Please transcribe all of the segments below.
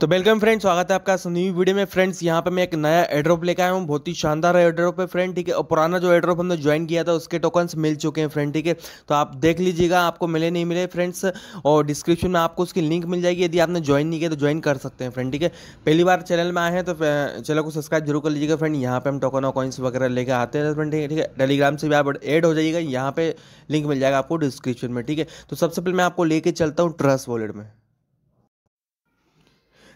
तो welcome friends स्वागत है आपका न्यू वीडियो में फ्रेंड्स यहाँ पे मैं एक नया एड्रॉप लेकर आया हूँ बहुत ही शानदार एड्रॉप है फ्रेंड ठीक है और पुराना जो एड्रॉप हमने ज्वाइन किया था उसके टोकन्स मिल चुके हैं फ्रेंड ठीक है तो आप देख लीजिएगा आपको मिले नहीं मिले फ्रेंड्स और डिस्क्रिप्शन में आपको उसकी लिंक मिल जाएगी यदि आपने ज्वाइन नहीं किया तो ज्वाइन कर सकते हैं फ्रेंड ठीक है पहली बार चैनल में आए हैं तो चैनल को सब्सक्राइब जरूर कर लीजिएगा फ्रेंड यहाँ पर हम टोकन और कॉइन्स वगैरह लेकर आते हैं फ्रेंड ठीक है ठीक है टेलीग्राम से भी आप एड हो जाइएगा यहाँ पर लिंक मिल जाएगा आपको डिस्क्रिप्शन में ठीक है तो सबसे पहले मैं आपको लेके चलता हूँ ट्रस्ट वॉलेट में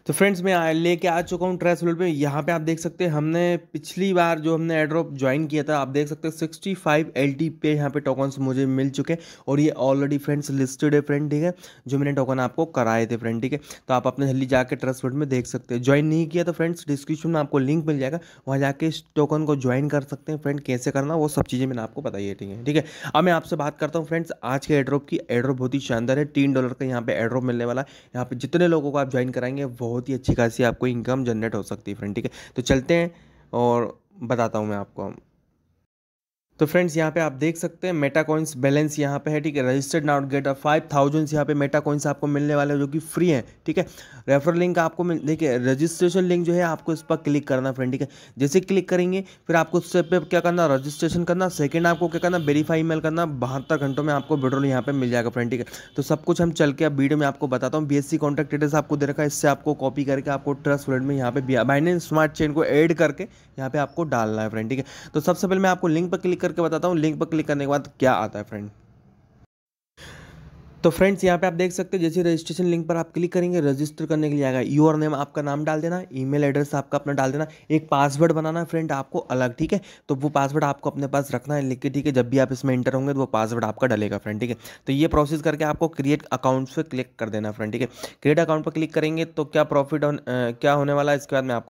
तो फ्रेंड्स मैं लेके आ चुका हूँ ट्रेस वर्ल्ड पर यहाँ पे आप देख सकते हैं हमने पिछली बार जो हमने एड्रॉप ज्वाइन किया था आप देख सकते हैं सिक्सटी फाइव एल टी पे यहाँ पे टोकन्स मुझे मिल चुके हैं और ये ऑलरेडी फ्रेंड्स लिस्टेड है फ्रेंड ठीक है जो मैंने टोकन आपको कराए थे फ्रेंड ठीक है तो आप अपने जल्दी जाकर ट्रेस वर्ल्ड में देख सकते हैं ज्वाइन नहीं किया तो फ्रेंड्स डिस्क्रिप्शन में आपको लिंक मिल जाएगा वहाँ जाके इस टोकन को ज्वाइन कर सकते हैं फ्रेंड कैसे करना वो सब चीज़ें मैंने आपको बताई ठीक है ठीक है अब मैं आपसे बात करता हूँ फ्रेंड्स आज के एड्रॉप की एड्रॉप बहुत ही शानदार है तीन डॉलर का यहाँ पे एड्रॉप मिलने वाला है यहाँ पे जितने लोगों को आप ज्वाइन कराएंगे वो बहुत ही अच्छी खासी आपको इनकम जनरेट हो सकती है फ्रेंड ठीक है तो चलते हैं और बताता हूँ मैं आपको तो फ्रेंड्स यहाँ पे आप देख सकते हैं मेटा कॉइन्स बैलेंस यहाँ पे है ठीक है रजिस्टर्ड नाउट गेट और फाइव थाउजेंड्स यहाँ पे मेटा कॉइन्स आपको मिलने वाले हैं जो कि फ्री हैं ठीक है रेफरल लिंक आपको मिल देखिए रजिस्ट्रेशन लिंक जो है आपको इस पर क्लिक करना फ्रेंड ठीक है जैसे क्लिक करेंगे फिर आपको उस पे क्या करना रजिस्ट्रेशन करना सेकेंड आपको क्या करना वेरीफाई मेल करना बहत्तर घंटों में आपको पेट्रोल यहाँ पर मिल जाएगा फ्रेंड ठीक है तो सब कुछ हम चल के अब वीडियो में आपको बताता हूँ बी एस कॉन्टैक्ट डिटेल्स आपको दे रखा है इससे आपको कॉपी करके आपको ट्रस्ट वॉलेट में यहाँ पे बाइनेंस स्मार्ट चेन को एड करके यहाँ पे आपको डालना है फ्रेंड ठीक है तो सबसे पहले मैं आपको लिंक पर क्लिक करके बताता हूँ लिंक पर क्लिक करने के बाद क्या आता है फ्रेंड तो फ्रेंड्स यहाँ पे आप देख सकते हैं जैसे रजिस्ट्रेशन लिंक पर आप क्लिक करेंगे रजिस्टर करने के लिए आएगा यूर नेम आपका नाम डाल देना ईमेल एड्रेस आपका अपना डाल देना एक पासवर्ड बनाना फ्रेंड आपको अलग ठीक है तो वो पासवर्ड आपको अपने पास रखना है लेकिन ठीक है जब भी आप इसमें इंटर होंगे तो वो पासवर्ड आपका डलेगा फ्रेंड ठीक है तो ये प्रोसेस करके आपको क्रिएट अकाउंट्स पर क्लिक कर देना फ्रेंड ठीक है क्रिएट अकाउंट पर क्लिक करेंगे तो क्या प्रॉफिट क्या होने वाला है इसके बाद मैं आपको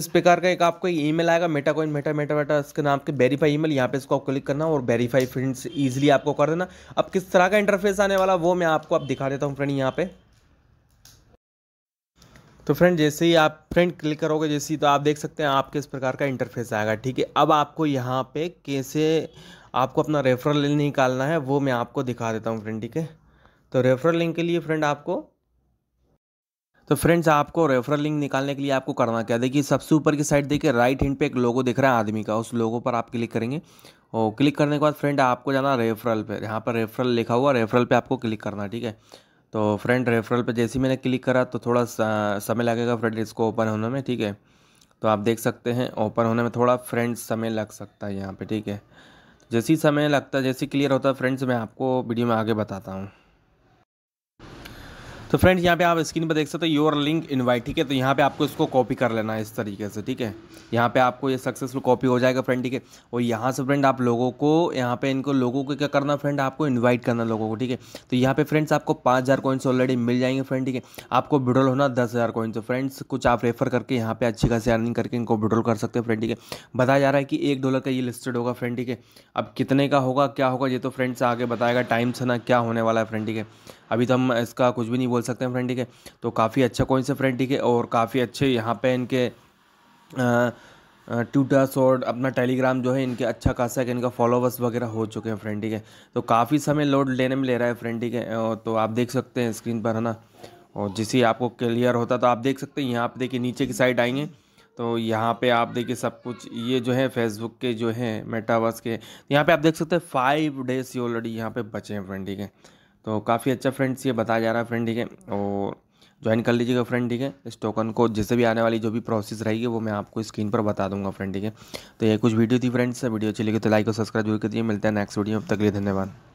इस प्रकार का एक आपको ईमेल आएगा Meta coin Meta Meta Meta इसके नाम के वेरीफाई ईमेल यहाँ पे इसको आप क्लिक करना और वेरीफाई फ्रेंड्स इजीली आपको कर देना अब किस तरह का इंटरफेस आने वाला वो मैं आपको अब दिखा देता हूँ फ्रेंड यहाँ पे तो फ्रेंड जैसे ही आप फ्रेंड क्लिक करोगे जैसे ही तो आप देख सकते हैं आपके इस प्रकार का इंटरफेस आएगा ठीक है अब आपको यहाँ पे कैसे आपको अपना रेफरल लिंक निकालना है वो मैं आपको दिखा देता हूँ फ्रेंड ठीक है तो रेफरल लिंक के लिए फ्रेंड आपको तो फ्रेंड्स आपको रेफरल लिंक निकालने के लिए आपको करना क्या देखिए सबसे ऊपर की साइड देखिए राइट हैंड पे एक लोगो दिख रहा है आदमी का उस लोगो पर आप क्लिक करेंगे और क्लिक करने के बाद फ्रेंड आपको जाना रेफरल पे यहाँ पर रेफरल लिखा हुआ रेफरल पे आपको क्लिक करना ठीक है तो फ्रेंड रेफरल पे जैसे ही मैंने क्लिक करा तो थोड़ा समय लगेगा फ्रेंड इसको ओपन होने में ठीक है तो आप देख सकते हैं ओपन होने में थोड़ा फ्रेंड समय लग सकता है यहाँ पर ठीक है जैसे ही समय लगता है जैसे क्लियर होता है फ्रेंड्स मैं आपको वीडियो में आगे बताता हूँ तो फ्रेंड्स यहाँ पे आप स्क्रीन पर देख सकते हो योर लिंक इनवाइट ठीक है तो यहाँ पे आपको इसको कॉपी कर लेना है इस तरीके से ठीक है यहाँ पे आपको ये सक्सेसफुल कॉपी हो जाएगा फ्रेंड ठीक है और यहाँ से फ्रेंड आप लोगों को यहाँ पे इनको लोगों को क्या करना फ्रेंड आपको इनवाइट करना लोगों को ठीक है तो यहाँ पे फ्रेंड्स आपको पाँच हज़ार कॉइन्स ऑलरेडी मिल जाएंगे फ्रेंड ठीक है आपको विड्रॉल होना दस हज़ार कॉइन्स फ्रेंड्स तो कुछ आप रेफर करके यहाँ पे अच्छी खासी अर्निंग करके इनको विड्रॉल कर सकते हैं फ्रेंड ठीक है बताया जा रहा है कि एक डॉलर का ये लिस्टेड होगा फ्रेंड ठीक है अब कितने का होगा क्या होगा ये तो फ्रेंड्स आगे बताएगा टाइम से ना क्या होने वाला है फ्रेंड ठीक है अभी तो हम इसका कुछ भी नहीं बोल सकते हैं तो फ्रेंड अच्छा ठीक है तो काफ़ी अच्छा कॉइन्स है फ्रेंड ठीक है और काफ़ी अच्छे यहाँ पे इनके ट्विटर्स और अपना टेलीग्राम जो है इनके अच्छा खासा है इनका फॉलोवर्स वगैरह हो चुके हैं फ्रेंड ठीक है तो काफ़ी समय लोड लेने में ले रहा है फ्रेंड ठीक है तो आप देख सकते हैं स्क्रीन पर है ना और जिससे आपको क्लियर होता तो आप देख सकते हैं यहाँ पर देखिए नीचे की साइड आएंगे तो यहाँ पे आप देखिए सब कुछ ये जो है फेसबुक के जो हैं मेटावर्स के यहाँ पे आप देख सकते हैं फाइव डेज ऑलरेडी यहाँ पे बचे हैं फ्रेंड ठीक है तो काफ़ी अच्छा फ्रेंड्स ये बताया जा रहा है फ्रेंड ठीक है और ज्वाइन कर लीजिएगा फ्रेंड ठीक है इस टोकन को जिससे भी आने वाली जो भी प्रोसेस रहेगी वो मैं आपको स्क्रीन पर बता दूंगा फ्रेंड ठीक है तो ये कुछ वीडियो थी फ्रेंड्स वीडियो अच्छी लगी तो लाइक और सब्सक्राइब जरूर कर दिए मिलते हैं नेक्स्ट वीडियो अब तक लिए धन्यवाद